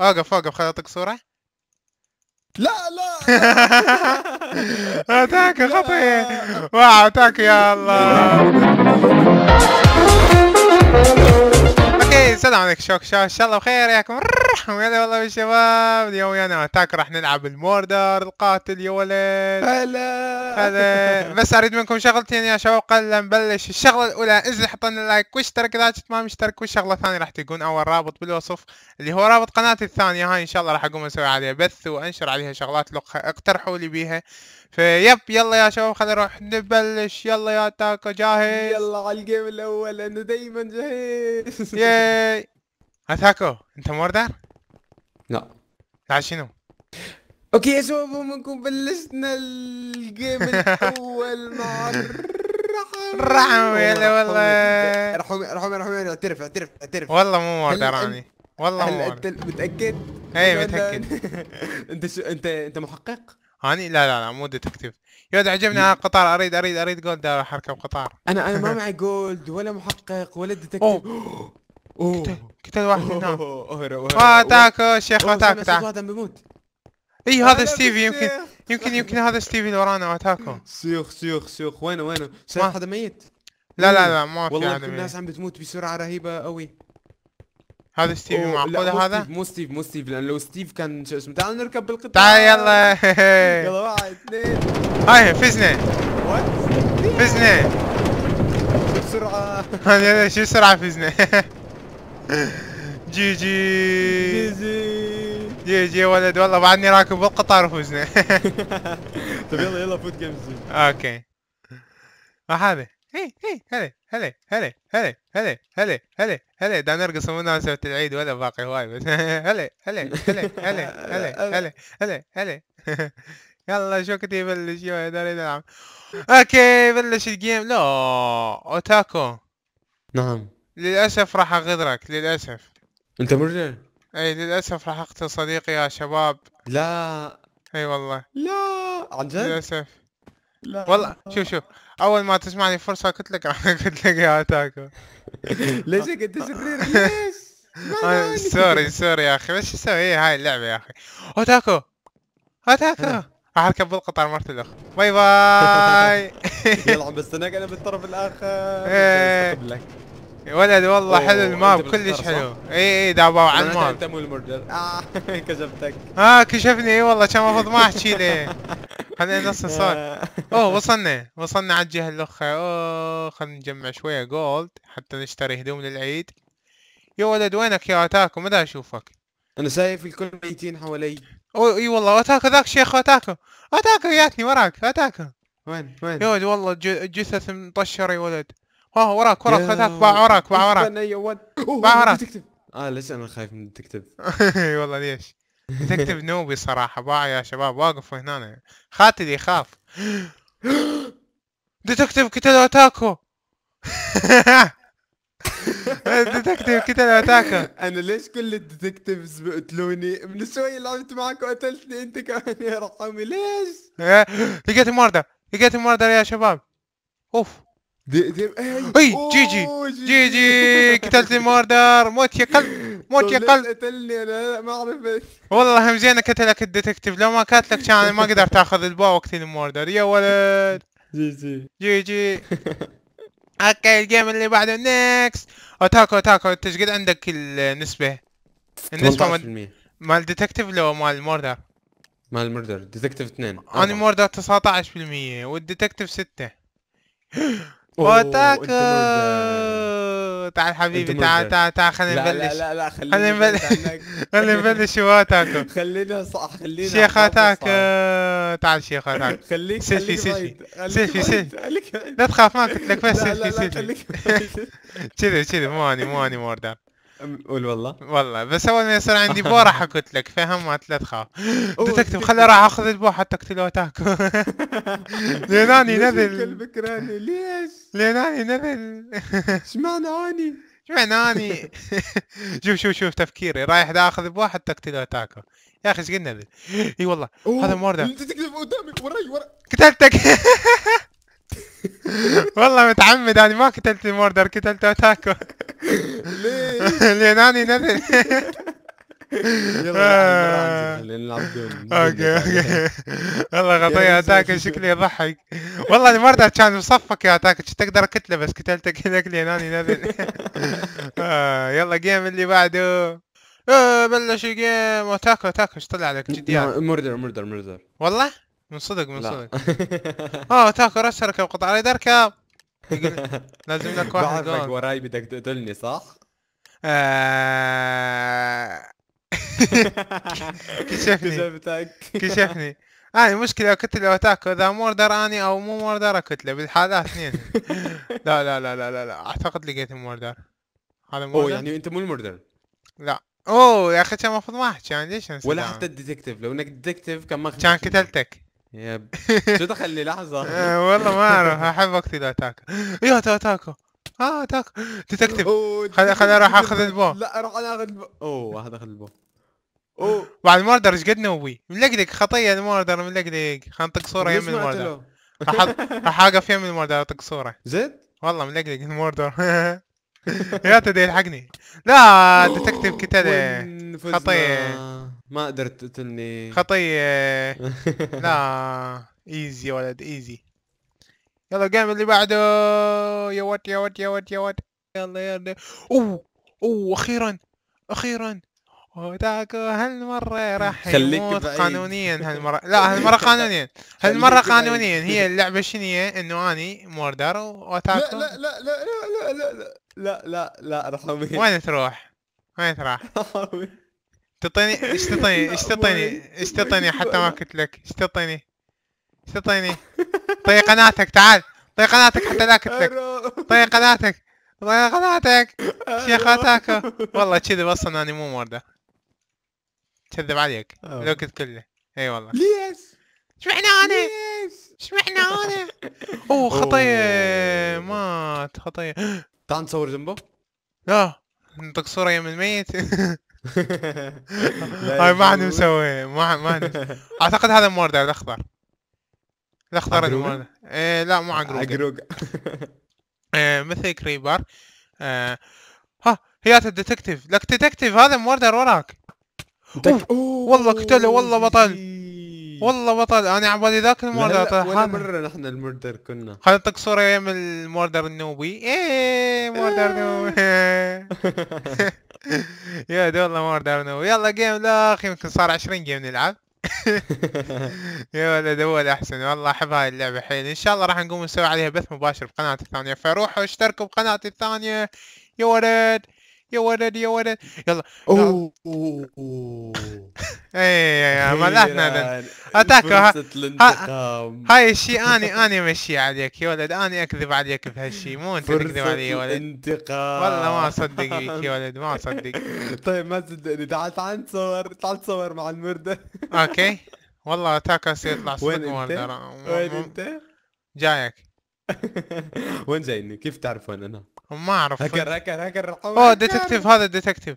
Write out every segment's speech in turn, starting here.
اوقف اوقف خليني اعطيك صورة لا لا اتاك خطير واو اتاك يا الله السلام عليكم شوك شوك ان شاء الله بخير ياكم يلا والله بالشباب اليوم ويانا اتاك راح نلعب الموردر القاتل يا ولد هلا هلا بس اريد منكم شغلتين يا شباب قبل نبلش الشغله الاولى انزل حط لنا لايك واشترك اذا ما مشترك والشغله الثانيه راح تلقون اول رابط بالوصف اللي هو رابط قناتي الثانيه هاي ان شاء الله راح اقوم اسوي عليها بث وانشر عليها شغلات اقترحوا لي بيها فيب يلا يا شباب خلينا نروح نبلش يلا يا تاكو جاهز يلا على الجيم الاول انا دايما جاهز اتاكو انت موردر؟ لا لا شنو؟ اوكي يا شباب منكم بلشنا الجيم الاول مع الرحم يلا والله رحمة رحمة رحمة اعترف اعترف اعترف والله مو موردر راني والله مو انت متاكد؟ اي متاكد انت شو انت انت محقق؟ هاني لا لا لا مو ديتكتيف يا ولد عجبني انا قطار اريد اريد اريد جولد اروح اركب قطار انا انا ما معي جولد ولا محقق ولا ديتكتيف اوه قتل واحد هناك اوه تعاك الشيخ تعاك تعاك هذا بيموت اي هذا ستيفي يمكن يمكن يمكن هذا ستيفي اللي ورانا واتاكو سيوخ سيوخ سيوخ وينه وينه سيف هذا ميت لا لا لا ما في والله الناس عم بتموت بسرعه رهيبه قوي هذا ستيف معقول هذا؟ مو ستيف مو ستيف لان لو ستيف كان شو اسمه تعال نركب بالقطار تعال يلا يلا واحد اثنين هاي فزنا فزنا بسرعة شو سرعة فزنا جي جي جي جي جي ولد والله بعدني راكب بالقطار وفزنا طيب يلا يلا فوت جيمز اوكي ما هذا هي هي هلا هلا هلا هلا هلا هلا هلا هلا دا نرقص مناسبة العيد ولا باقي هواي بس هلا هلا هلا هلا هلا هلا هلا يلا كنت بلش يا داري نلعب اوكي بلش الجيم لا اوتاكو نعم للأسف راح أغدرك للأسف أنت مرجع؟ أي للأسف راح أقتل صديقي يا شباب لا أي والله لا عن جد؟ للأسف لا والله شوف شوف أول ما تسمعني فرصة قلت لك راح قلت لك يا تاكو ليش أنت شرير ليش؟ آه، يعني. سوري سوري يا أخي بس أسوي هاي اللعبة يا أخي أوتاكو أوتاكو راح اركب بالقطار مرت الاخ باي باي يلعب بس انا بالطرف الاخر يا ولد والله حلو الماب كلش حلو اي اي دابوا على الماب انت مو المرجل آه. كشفتك اه كشفني اي والله كان المفروض ما احكي له خلينا نص صار اوه وصلنا وصلنا على الجهه الاخرى اوه خلينا نجمع شويه جولد حتى نشتري هدوم للعيد يا ولد وينك يا اتاكو متى اشوفك انا شايف الكل ميتين حوالي اوه اي والله اتاكو ذاك شيخ اتاكو اتاكو جاتني وراك اتاكو وين وين يا ولد والله جثث مطشره يا ولد ها وراك وراك فتحت باع وراك باع وراك باع وراك تكتب اه ليش انا خايف من تكتب اي والله ليش تكتب نوبي صراحه باع يا شباب واقف هنا خاتلي يخاف ديتكتيف كتل اتاكو ديتكتيف كتل اتاكو انا ليش كل الديتكتيفز بيقتلوني من شوي لعبت معك وقتلتني انت كمان يا رقمي ليش لقيت مورده لقيت مورده يا شباب اوف دي دي اي جي جي جي جي قتلت الموردر موت يا كلب موت يا كلب قتلني انا ما اعرف والله هم زين قتلك الديتكتيف لو ما قتلك كان ما قدرت تاخذ البا وقت الموردر يا ولد جي جي جي جي اوكي الجيم اللي بعده نيكس اوتاكو اوتاكو انت ايش قد عندك النسبة؟ النسبة مال ديتكتيف لو مال الموردر؟ مال الموردر ديتكتيف 2 انا موردر 19% والديتكتيف 6 واتاك تعال حبيبي تعال تعال تعال خلينا نبلش لا لا لا خلينا نبلش خلينا نبلش واتاك خلينا صح خلينا شيخ اتاك آه، تعال شيخ اتاك خليك سيلفي سيلفي سيلفي سيلفي لا تخاف ما قلت لك بس سيلفي سيلفي كذا كذا مو اني مو اني موردان قول والله والله بس اول ما يصير عندي بو راح اقتلك فهم ما لا تخاف تكتب خلي راح اخذ البو حتى اقتله وتاكو ليناني نذل ليش؟ ليناني نذل اشمعنى اني؟ اشمعنى اني؟ شوف شوف شوف تفكيري رايح اخذ بو حتى اقتله وتاكو يا اخي ايش قلنا ذي؟ اي والله هذا موردا انت تكتب قدامي وراي ورا قتلتك والله متعمد انا ما قتلت الموردر قتلت اوتاكو ليه اليوناني نذر يلا آه. نلعب اوكي اوكي والله غطي اتاك شكلي يضحك والله اللي مرة كان مصفك يا اتاك كنت اقدر اقتله بس قتلتك هناك اليوناني نذل آه، يلا جيم اللي بعده آه، بلش الجيم وتاكو تاكو ايش طلع لك جديات مردر مردر مردر والله من صدق من صدق اه تاكو رش اركب قطع اريد لازم لك واحد بعرفك وراي بدك تقتلني صح؟ آه، كشفني كشفني انا آه، المشكله كنت لو تاكل اذا موردر اني او مو موردر كتله بالحالات اثنين لا لا لا لا لا اعتقد لقيت موردر هذا موردر يعني انت مو الموردر لا اوه يا اخي كان المفروض ما احكي يعني ليش ولا حتى الديتكتيف لو انك ديتكتيف كان ما كان قتلتك يب شو دخل لي لحظه آه، والله ما اعرف احب اقتل اتاكا يا اتاكا اه تاك ديتكتيف خليني خليني اروح اخذ البو لا اروح انا اخذ البو اوه هذا اخذ البو اوه بعد الموردر ايش قد نوي ملقلق خطيه الموردر ملقلق نطق صوره يم الموردر راح اقف يم الموردر اطق صوره زين والله ملقلق الموردر يا تدي يلحقني لا ديتكتيف كتله خطيه ما قدرت تقتلني خطيه لا ايزي ولد ايزي يلا الجيم اللي بعده يا وات يا وات يا وات يا وات يلا يلا اوه اوه اخيرا اخيرا وذاك هالمرة راح يموت قانونيا هالمرة لا هالمرة قانونيا هالمرة قانونيا هي اللعبة شنية انه اني موردر واوتاكو لا لا لا لا لا لا لا لا لا رحمي وين تروح؟ وين تروح؟ تعطيني ايش تعطيني ايش تعطيني ايش تعطيني حتى ما قلت لك ايش تعطيني ايش تعطيني طي قناتك تعال طي قناتك حتى لا كتلك طي قناتك طي قناتك شيخ اتاكو والله كذب اصلا اني مو مرده كذب عليك الوقت كله اي والله ليش شمعنا انا شمعنا انا اوه خطيه مات خطيه تعال نصور جنبه لا نطق صوره يم الميت هاي ما عندي مسوي ما ما اعتقد هذا موردة الاخضر الاخضر الموز إيه لا مو عقروقه عقروقه إيه، مثل كريبر إيه، ها هي الديتكتيف لك ديتكتيف هذا موردر وراك والله قتله والله بطل والله بطل انا عبالي ذاك الموردر ولا مره نحن الموردر كنا خلينا نطق صوره يم الموردر النوبي ايه موردر إيه. نوبي يا والله موردر نوبي يلا جيم لا اخي يمكن صار 20 جيم نلعب يا ولد هو الاحسن والله احب هاي اللعبه حيل ان شاء الله راح نقوم نسوي عليها بث مباشر بقناتي الثانيه فروحوا اشتركوا بقناتي الثانيه يا ولد يا ولد يا ولد يلا اوه اوه اي ما احنا اتاك هاي الشيء اني اني امشي عليك يا ولد اني اكذب عليك بهالشيء مو انت تكذب علي يا ولد انتقام والله ما اصدق فيك يا ولد ما اصدق طيب ما تصدقني تعال تعال نصور تعال نصور مع المرده اوكي والله اتاك يطلع صدق وين انت؟ وين انت؟ جايك وين جايني كيف تعرف وين انا ما اعرف هكر هكر هكر اوه ديتكتيف هذا ديتكتيف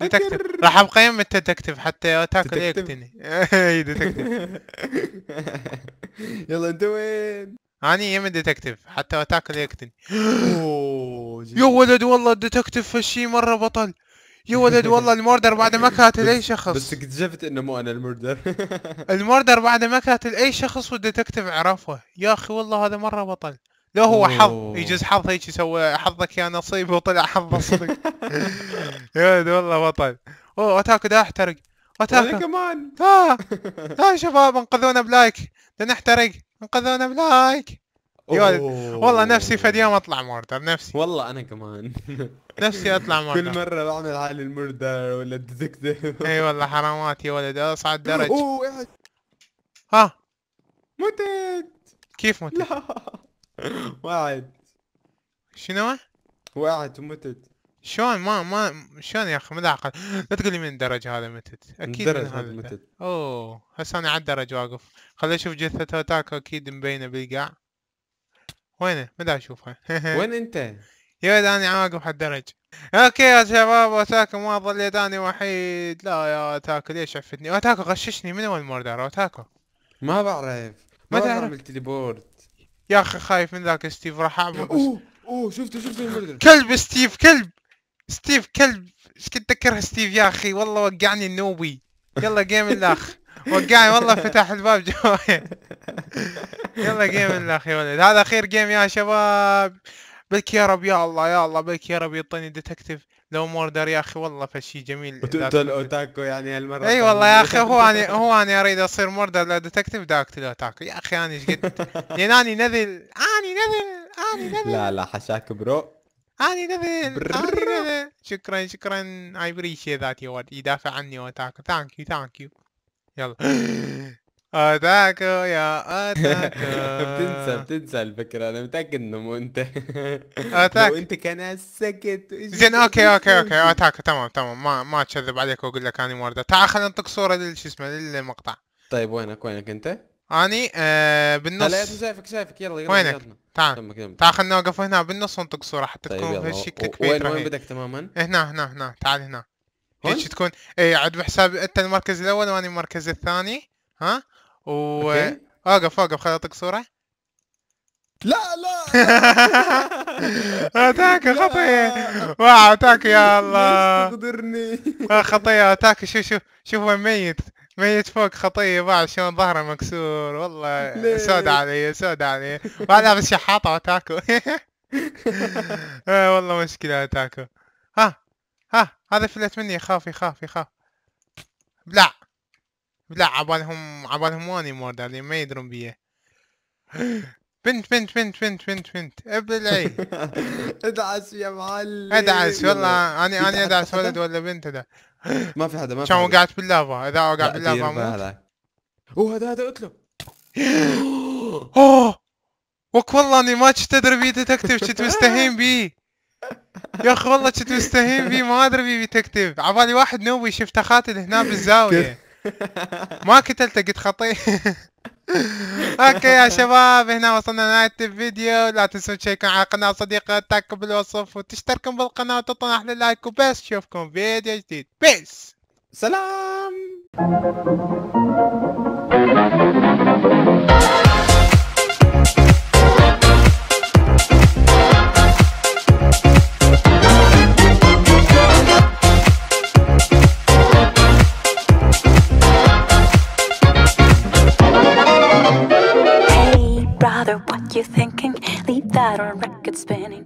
ديتكتيف راح ابقى يم الديتكتيف حتى تاكل يقتني اي ديتكتيف يلا انت وين اني يم الديتكتيف حتى تاكل يقتني يا ولد والله الديتكتيف هالشي مره بطل يا ولد والله الموردر بعد ما قاتل اي شخص بس اكتشفت انه مو انا الموردر الموردر بعد ما قاتل اي شخص والديتكتيف عرفه يا اخي والله هذا مره بطل لو هو حظ يجوز حظ هيك يسوي حظك يا نصيب وطلع حظه صدق يا ولد والله بطل اوه اتاك دا احترق اتاك كمان ها آه. ها شباب انقذونا آه، بلايك لنحترق انقذونا بلايك يا ولد والله نفسي فد يوم اطلع موردر نفسي والله انا كمان نفسي اطلع مرة كل مرة بعمل عقل المردة ولا الديتكتيف اي والله حرامات يا ولد اصعد آه، درج اوه اقعد ها متت كيف متت؟ لا وقعت شنو؟ وقعت ومتت شلون ما ما شلون يا اخي ملاعقل لا تقول لي من الدرج هذا متت اكيد من هذا متت اوه هسه انا على الدرج واقف خليني اشوف جثة تاكو اكيد مبينه بالقاع وينه ما اشوفها وين انت يا اني اوقف هالدرج اوكي يا شباب اوتاكو ما ظل يداني وحيد لا يا اوتاكو ليش عفتني اوتاكو غششني من اول مردر اوتاكو ما بعرف ما, تعرف التليبورت يا اخي خايف من ذاك ستيف راح اعبر اوه اوه شفته شفته كلب ستيف كلب ستيف كلب ايش كنت اكره ستيف يا اخي والله وقعني النوبي يلا جيم الاخ وقعني والله فتح الباب جوايا يلا جيم الاخ يا ولد هذا اخير جيم يا شباب بلكي يا رب يا الله يا الله بلكي يا رب يعطيني ديتكتيف لو موردر يا اخي والله فشي جميل وتقتل اوتاكو يعني هالمره اي والله يا اخي هو انا هو انا اريد اصير موردر لا ديتكتيف دا اقتل اوتاكو يا اخي انا ايش قد لان يعني اني نذل اني نذل اني نذل لا لا حشاك برو اني نذل اني نذل شكرا شكرا اي بريشي ذات يا ولد يدافع عني اوتاكو ثانك يو ثانك يو يلا اتاكو يا اتاكو بتنسى بتنسى الفكرة أنا متأكد إنه مو أنت اتاك لو أنت كان سكت زين أوكي أوكي أوكي اتاكو تمام تمام ما ما أكذب عليك وأقول لك أني مورده تعال خلينا نطق صورة للش اسمه للمقطع طيب وينك وينك أنت؟ أني آه بالنص هلا شايفك شايفك يلا يلا وينك؟ تعال تعال خلينا نوقف هنا بالنص ونطق صورة حتى طيب تكون هالشي كبير وين وين بدك تماما؟ هنا هنا هنا تعال هنا هيك تكون اي عد بحسابي انت المركز الاول واني المركز الثاني ها و أوكي. اوقف اوقف خليني اعطيك صوره لا لا اتاك خطيه واو اتاك يا الله تقدرني آه، خطيه اتاك شوف شوف شوف وين ميت ميت فوق خطيه باع شلون ظهره مكسور والله سوداء علي سوداء علي وانا لابس شحاطه واتاكو آه، والله مشكله اتاكو ها ها هذا فلت مني يخاف يخاف يخاف بلع لا عبالهم عبالهم واني مودر ما يدرون بيه بنت بنت بنت بنت بنت بنت ابلعي ادعس يا معلم ادعس والله انا انا ادعس ولد ولا بنت ده ما في حدا ما في كان وقعت باللافا اذا وقعت باللافا موت هذا هذا قلت له اوه وك والله اني ما كنت ادري بي ديتكتيف كنت مستهين بيه يا اخي والله كنت مستهين بيه ما ادري بي ديتكتيف عبالي واحد نوبي شفته خاتل هنا بالزاويه ما قتلته قد خطي اوكي يا شباب هنا وصلنا نهاية الفيديو لا تنسوا تشيكون على قناة صديقة تاكو بالوصف وتشتركون بالقناة وتعطون احلى لايك وبس شوفكم فيديو جديد بيس سلام got a record spinning.